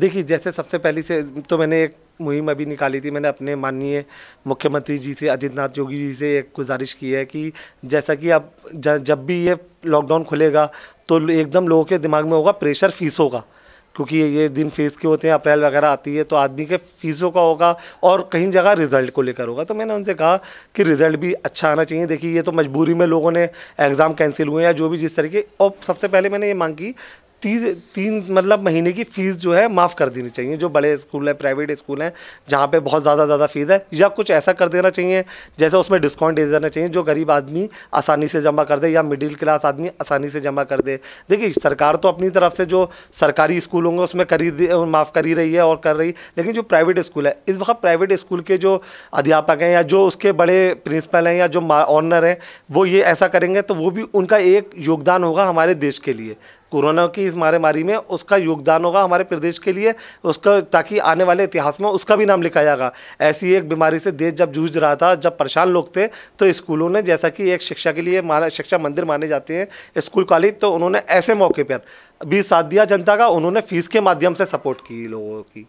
देखिए जैसे सबसे पहली से तो मैंने एक मुहिम अभी निकाली थी मैंने अपने माननीय मुख्यमंत्री जी से आदित्यनाथ योगी जी से एक गुजारिश की है कि जैसा कि अब जब भी ये लॉकडाउन खुलेगा तो एकदम लोगों के दिमाग में होगा प्रेशर फीसों का क्योंकि ये दिन फीस के होते हैं अप्रैल वगैरह आती है तो आदमी के फीसों का होगा और कहीं जगह रिजल्ट को लेकर होगा तो मैंने उनसे कहा कि रिजल्ट भी अच्छा आना चाहिए देखिए ये तो मजबूरी में लोगों ने एग्ज़ाम कैंसिल हुए या जो भी जिस तरीके और सबसे पहले मैंने ये मांग की तीन तीन मतलब महीने की फ़ीस जो है माफ़ कर देनी चाहिए जो बड़े स्कूल हैं प्राइवेट स्कूल हैं जहाँ पे बहुत ज़्यादा ज़्यादा फ़ीस है या कुछ ऐसा कर देना चाहिए जैसे उसमें डिस्काउंट दे देना चाहिए जो गरीब आदमी आसानी से जमा कर दे या मिडिल क्लास आदमी आसानी से जमा कर दे देखिए सरकार तो अपनी तरफ से जो सरकारी स्कूल होंगे उसमें करी माफ़ कर ही रही है और कर रही लेकिन जो प्राइवेट स्कूल है इस वक्त प्राइवेट स्कूल के जो अध्यापक हैं या जो उसके बड़े प्रिंसिपल हैं या जो ऑनर हैं वो ये ऐसा करेंगे तो वो भी उनका एक योगदान होगा हमारे देश के लिए कोरोना की इस मारेमारी में उसका योगदान होगा हमारे प्रदेश के लिए उसका ताकि आने वाले इतिहास में उसका भी नाम लिखा जाएगा ऐसी एक बीमारी से देश जब जूझ रहा था जब परेशान लोग थे तो स्कूलों ने जैसा कि एक शिक्षा के लिए माना शिक्षा मंदिर माने जाते हैं स्कूल कॉलेज तो उन्होंने ऐसे मौके पर भी साथ दिया जनता का उन्होंने फीस के माध्यम से सपोर्ट की लोगों की